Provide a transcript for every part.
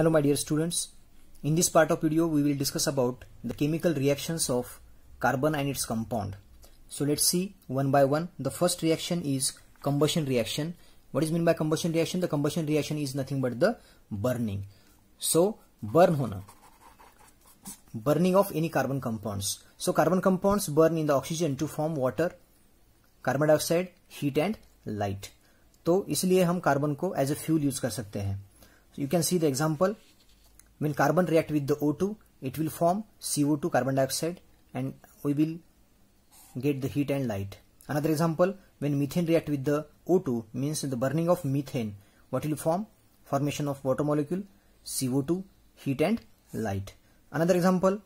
Hello my dear students, in this part of video we will discuss about the chemical reactions of carbon and its compound. So let's see one by one. The first reaction is combustion reaction. What is meant by combustion reaction? The combustion reaction is nothing but the burning. So burn hona. Burning of any carbon compounds. So carbon compounds burn in the oxygen to form water, carbon dioxide, heat and light. तो इसलिए हम carbon को as a fuel use कर सकते हैं You can see the example. When carbon react with the O2, it will form CO2 carbon dioxide and we will get the heat and light. Another example, when methane react with the O2 means the burning of methane, what will form? Formation of water molecule, CO2, heat and light. Another example,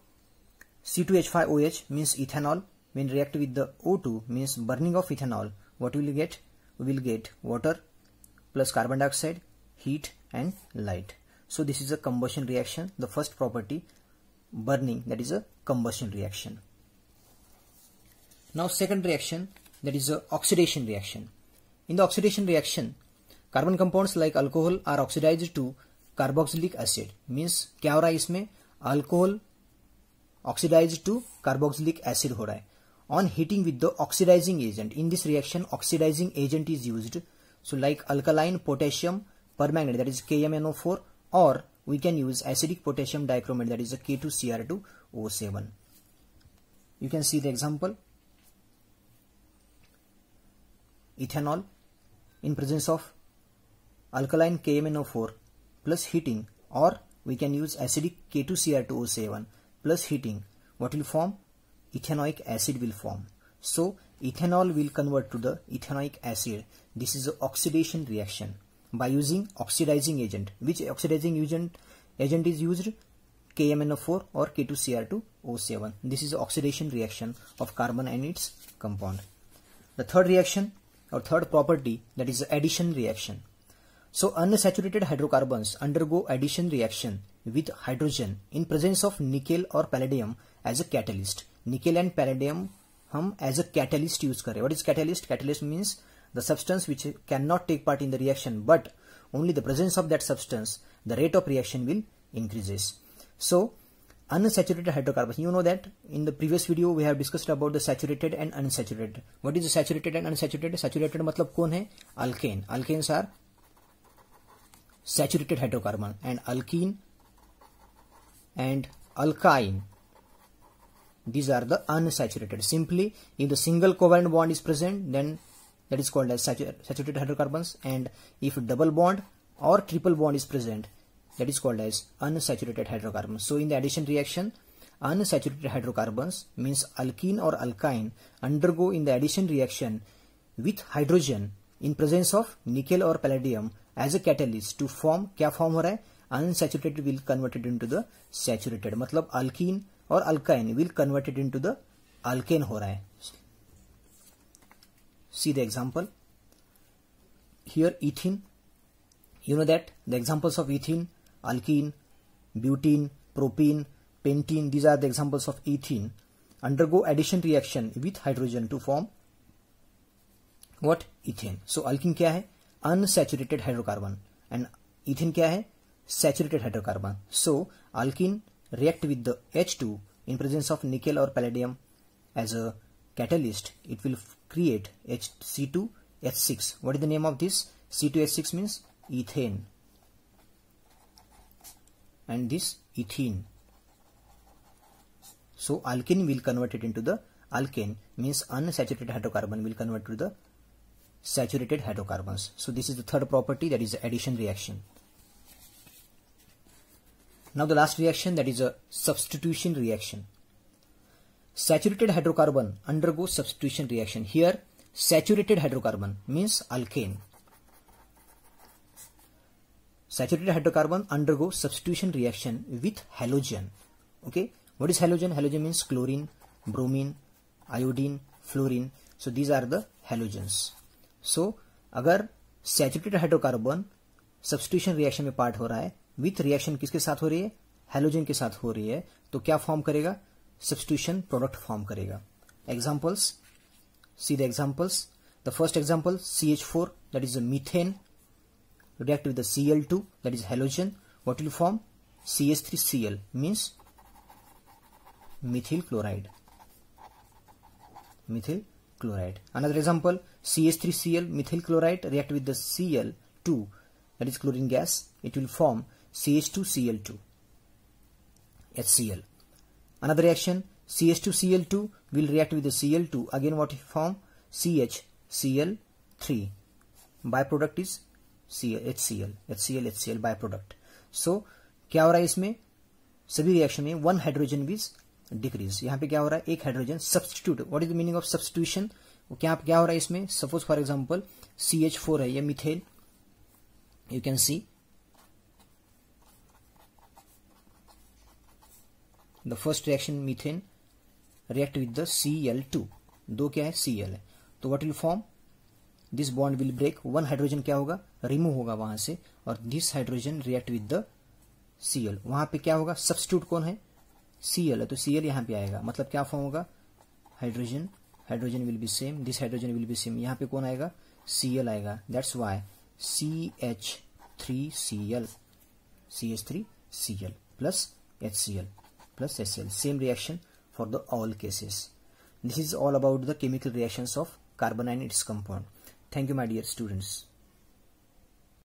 C2H5OH means ethanol when react with the O2 means burning of ethanol. What will you get? We will get water plus carbon dioxide heat and light. So this is a combustion reaction. The first property burning that is a combustion reaction. Now second reaction that is a oxidation reaction. In the oxidation reaction carbon compounds like alcohol are oxidized to carboxylic acid means क्या हो रहा alcohol oxidized to carboxylic acid on heating with the oxidizing agent in this reaction oxidizing agent is used so like alkaline potassium permanganate that is KMnO4 or we can use acidic potassium dichromate that is a K2Cr2O7. You can see the example. Ethanol in presence of alkaline KMnO4 plus heating or we can use acidic K2Cr2O7 plus heating what will form? Ethanoic acid will form. So ethanol will convert to the ethanoic acid. This is an oxidation reaction. by using oxidizing agent. Which oxidizing agent, agent is used? KMnO4 or K2Cr2O7. This is oxidation reaction of carbon and its compound. The third reaction or third property that is addition reaction. So unsaturated hydrocarbons undergo addition reaction with hydrogen in presence of nickel or palladium as a catalyst. Nickel and palladium हम as a catalyst use करें what is catalyst catalyst means the substance which cannot take part in the reaction but only the presence of that substance, the rate of reaction will increases. So unsaturated hydrocarbons, you know that in the previous video we have discussed about the saturated and unsaturated. What is the saturated and unsaturated? Saturated मतलब कौन Alkane. Alkanes are saturated hydrocarbon and alkene and alkyne these are the unsaturated simply if the single covalent bond is present then that is called as saturated hydrocarbons and if double bond or triple bond is present that is called as unsaturated hydrocarbons. So in the addition reaction unsaturated hydrocarbons means alkene or alkyne undergo in the addition reaction with hydrogen in presence of nickel or palladium as a catalyst to form क्या form हो रहा unsaturated will converted into the saturated मतलब alkene or alkyne will converted into the alkane हो see the example here ethene you know that the examples of ethene alkene butene propene pentene these are the examples of ethene undergo addition reaction with hydrogen to form what ethene so alkene kya hai unsaturated hydrocarbon and ethene kya hai saturated hydrocarbon so alkene react with the h2 in presence of nickel or palladium as a catalyst, it will create HC2H6. What is the name of this? C2H6 means ethane and this ethene. So alkene will convert it into the alkane means unsaturated hydrocarbon will convert to the saturated hydrocarbons. So this is the third property that is addition reaction. Now the last reaction that is a substitution reaction. Saturated hydrocarbon undergo substitution reaction. Here, saturated hydrocarbon means alkane. Saturated hydrocarbon undergo substitution reaction with halogen. Okay, what is halogen? Halogen means chlorine, bromine, iodine, fluorine. So these are the halogens. So agar saturated hydrocarbon substitution reaction mein part ho raha hai with reaction kiske sath ho rahi hai halogen ke sath ho rahi hai to kya form karega Substitution product form करेगा examples see the examples the first example CH4 that is that is react with the Cl2 that is halogen what will form CH3Cl means methyl chloride methyl chloride another example CH3Cl methyl chloride react with the Cl2 that is chlorine gas it will form CH2Cl2 HCl another reaction CH2Cl2 will react with the Cl2 again what form CHCl3 byproduct is HCl HCl HCl byproduct so क्या हो रहा है इसमें सभी reaction में one hydrogen is decrease You have to हो रहा है hydrogen substitute what is the meaning of substitution वो क्या क्या हो suppose for example CH4 है ये methane you can see the first reaction methane react with the C L two दो क्या है सी एल है तो what will form this bond will break one hydrogen क्या होगा रिमूव होगा वहां से और this hydrogen react with the C L वहां पे क्या होगा सब्सटीट्यूट कौन है सी एल है तो सी एल यहां पे आएगा मतलब क्या फॉर्म होगा hydrogen hydrogen will be same this hydrogen will be same यहाँ पे कौन आएगा सी एल आएगा that's why C H three C L C H three C L plus H C L plus HCl. Same reaction for the all cases. This is all about the chemical reactions of carbon and its compound. Thank you my dear students.